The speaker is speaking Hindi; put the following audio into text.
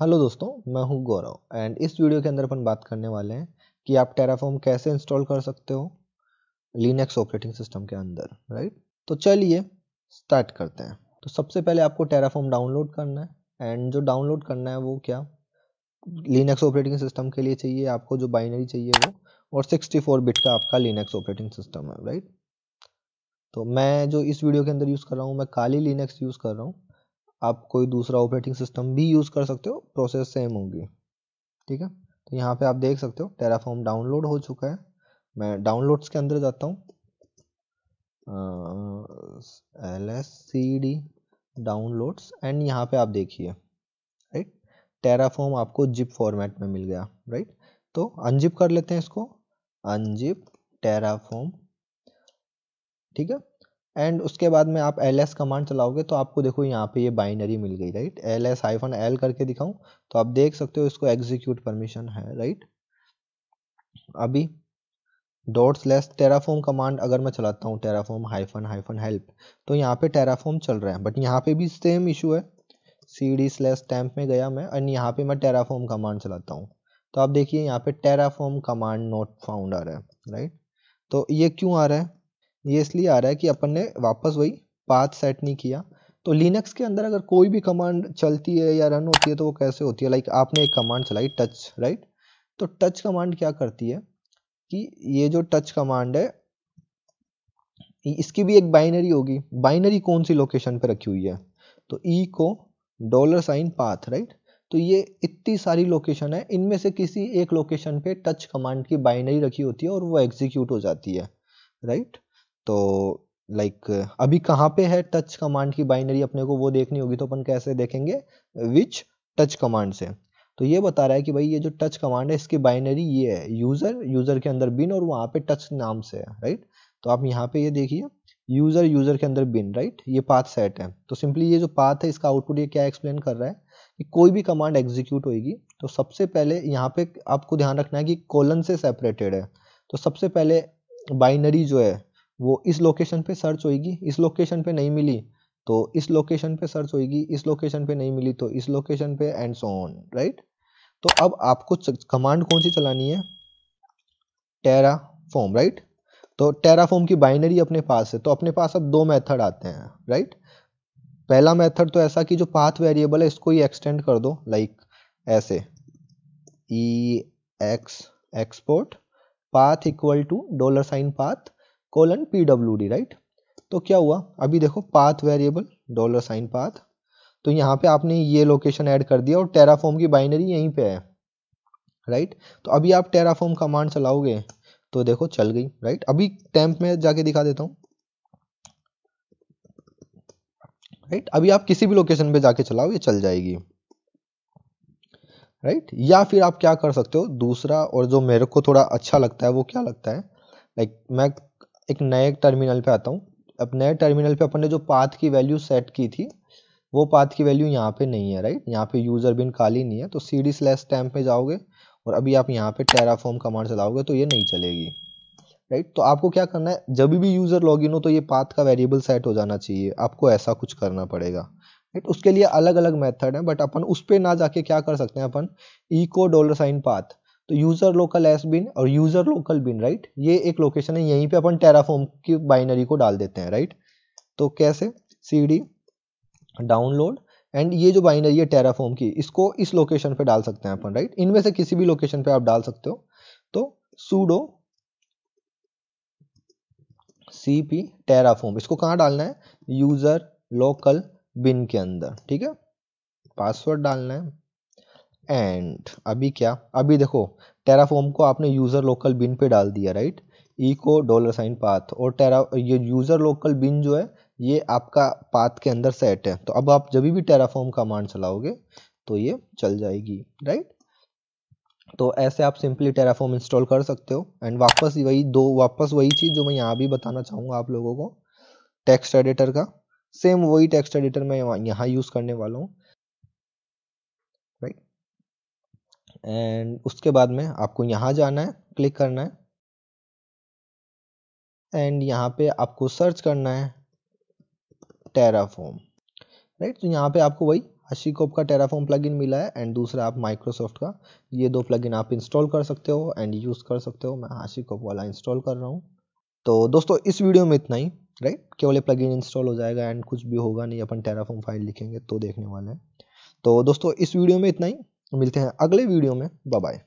हेलो दोस्तों मैं हूं गौरव एंड इस वीडियो के अंदर अपन बात करने वाले हैं कि आप टेराफॉर्म कैसे इंस्टॉल कर सकते हो लिनक्स ऑपरेटिंग सिस्टम के अंदर राइट तो चलिए स्टार्ट करते हैं तो सबसे पहले आपको टेराफॉर्म डाउनलोड करना है एंड जो डाउनलोड करना है वो क्या लिनक्स ऑपरेटिंग सिस्टम के लिए चाहिए आपको जो बाइनरी चाहिए वो और सिक्सटी बिट का आपका लिनक्स ऑपरेटिंग सिस्टम है राइट तो मैं जो इस वीडियो के अंदर यूज़ कर रहा हूँ मैं काली लिनक्स यूज़ कर रहा हूँ आप कोई दूसरा ऑपरेटिंग सिस्टम भी यूज़ कर सकते हो प्रोसेस सेम होगी ठीक है तो यहाँ पे आप देख सकते हो टेराफॉर्म डाउनलोड हो चुका है मैं डाउनलोड्स के अंदर जाता हूँ L S C D downloads and यहाँ पे आप देखिए राइट टेराफॉर्म आपको जिप फॉर्मेट में मिल गया राइट तो अनजिप कर लेते हैं इसको अनजिप टेराफॉर्म ठीक है एंड उसके बाद में आप एल एस कमांड चलाओगे तो आपको देखो यहाँ पे ये बाइनरी मिल गई right L S hyphen L करके दिखाऊं तो आप देख सकते हो इसको एग्जीक्यूट परमिशन है राइट अभी डॉट स्लैश टेराफोम कमांड अगर मैं चलाता हूँ टेराफोम हाइफन हाइफन हेल्प तो यहाँ पे टेराफोम चल रहा है बट यहाँ पे भी सेम इशू है सी डी स्लेस टैंप में गया मैं एंड यहाँ पे मैं टेराफोम कमांड चलाता हूँ तो आप देखिए यहाँ पे टेराफोम कमांड नोट फाउंड आ रहा है राइट तो ये क्यों आ रहा है ये इसलिए आ रहा है कि अपन ने वापस वही पाथ सेट नहीं किया तो लिनक्स के अंदर अगर कोई भी कमांड चलती है या रन होती है तो वो कैसे होती है लाइक आपने एक कमांड चलाई टच राइट तो टच कमांड क्या करती है कि ये जो टच कमांड है इसकी भी एक बाइनरी होगी बाइनरी कौन सी लोकेशन पर रखी हुई है तो ई e को डॉलर साइन पाथ राइट तो ये इतनी सारी लोकेशन है इनमें से किसी एक लोकेशन पे टच कमांड की बाइनरी रखी होती है और वो एग्जीक्यूट हो जाती है राइट तो लाइक like, अभी कहाँ पे है टच कमांड की बाइनरी अपने को वो देखनी होगी तो अपन कैसे देखेंगे विच टच कमांड से तो ये बता रहा है कि भाई ये जो टच कमांड है इसकी बाइनरी ये है यूज़र यूज़र के अंदर बिन और वहाँ पे टच नाम से है राइट तो आप यहाँ पे ये देखिए यूज़र यूज़र के अंदर बिन राइट ये पाथ सेट है तो सिंपली ये जो पाथ है इसका आउटपुट ये क्या एक्सप्लेन कर रहा है कि कोई भी कमांड एग्जीक्यूट होगी तो सबसे पहले यहाँ पे आपको ध्यान रखना है कि कोलन से सेपरेटेड है तो सबसे पहले बाइनरी जो है वो इस लोकेशन पे सर्च होएगी इस लोकेशन पे नहीं मिली तो इस लोकेशन पे सर्च होएगी इस लोकेशन पे नहीं मिली तो इस लोकेशन पे एंड सो ऑन राइट तो अब आपको कमांड कौन सी चलानी है टेरा फॉर्म राइट तो फॉर्म की बाइनरी अपने पास है तो अपने पास अब दो मेथड आते हैं राइट पहला मेथड तो ऐसा कि जो पाथ वेरिएबल है इसको ही एक्सटेंड कर दो लाइक ऐसे E X export path equal to dollar sign path colon P W D right तो क्या हुआ अभी देखो path variable dollar sign path तो यहाँ पे आपने ये लोकेशन ऐड कर दिया और टेराफॉर्म की बाइनरी यहीं पे है राइट तो अभी आप टेराफॉर्म कमांड चलाओगे तो देखो चल गई राइट अभी टैंप में जाके दिखा देता हूँ राइट अभी आप किसी भी लोकेशन पे जाके चलाओ ये चल जाएगी राइट या फिर आप क्या कर सकते हो दूसरा और जो मेरे को थोड़ा अच्छा लगता है वो क्या लगता है लाइक like, मैं एक नए टर्मिनल पे आता हूँ अब नए टर्मिनल पे अपन ने जो पाथ की वैल्यू सेट की थी वो पाथ की वैल्यू यहाँ पे नहीं है राइट यहाँ पे यूज़र बिन खाली नहीं है तो सी डी स्लैस टैम्प में जाओगे और अभी आप यहाँ पे टेराफॉर्म कमांड चलाओगे तो ये नहीं चलेगी राइट तो आपको क्या करना है जब भी यूज़र इन हो तो ये पाथ का वेरिएबल सेट हो जाना चाहिए आपको ऐसा कुछ करना पड़ेगा राइट उसके लिए अलग अलग मेथड है बट अपन उस पर ना जाके क्या कर सकते हैं अपन इको डॉलर साइन पाथ तो यूज़र लोकल एस बिन और यूज़र लोकल बिन राइट ये एक लोकेशन है यहीं पे अपन टेराफॉर्म की बाइनरी को डाल देते हैं राइट तो कैसे सी डी डाउनलोड एंड ये जो बाइनरी है टेराफॉर्म की इसको इस लोकेशन पे डाल सकते हैं अपन राइट इनमें से किसी भी लोकेशन पे आप डाल सकते हो तो सूडो सी पी टेराफॉर्म इसको कहाँ डालना है यूज़र लोकल बिन के अंदर ठीक है पासवर्ड डालना है एंड अभी क्या अभी देखो टेराफॉर्म को आपने यूज़र लोकल बिन पे डाल दिया राइट को डॉलर साइन पाथ और टेरा ये यूज़र लोकल बिन जो है ये आपका पाथ के अंदर सेट है तो अब आप जब भी टेराफॉर्म कमांड चलाओगे तो ये चल जाएगी राइट तो ऐसे आप सिंपली टेराफॉर्म इंस्टॉल कर सकते हो एंड वापस वही दो वापस वही चीज़ जो मैं यहाँ भी बताना चाहूँगा आप लोगों को टेक्स्ट एडिटर का सेम वही टेक्स्ट एडिटर मैं यहाँ यूज़ करने वाला हूँ एंड उसके बाद में आपको यहाँ जाना है क्लिक करना है एंड यहाँ पे आपको सर्च करना है टेराफॉर्म राइट तो यहाँ पे आपको वही हशिकोप का टेराफॉर्म प्लगइन मिला है एंड दूसरा आप माइक्रोसॉफ्ट का ये दो प्लगइन आप इंस्टॉल कर सकते हो एंड यूज़ कर सकते हो मैं हशीकोप वाला इंस्टॉल कर रहा हूँ तो दोस्तों इस वीडियो में इतना ही राइट केवल प्लग इन इंस्टॉल हो जाएगा एंड कुछ भी होगा नहीं अपन टेराफॉर्म फाइल लिखेंगे तो देखने वाले हैं तो दोस्तों इस वीडियो में इतना ही मिलते हैं अगले वीडियो में बाय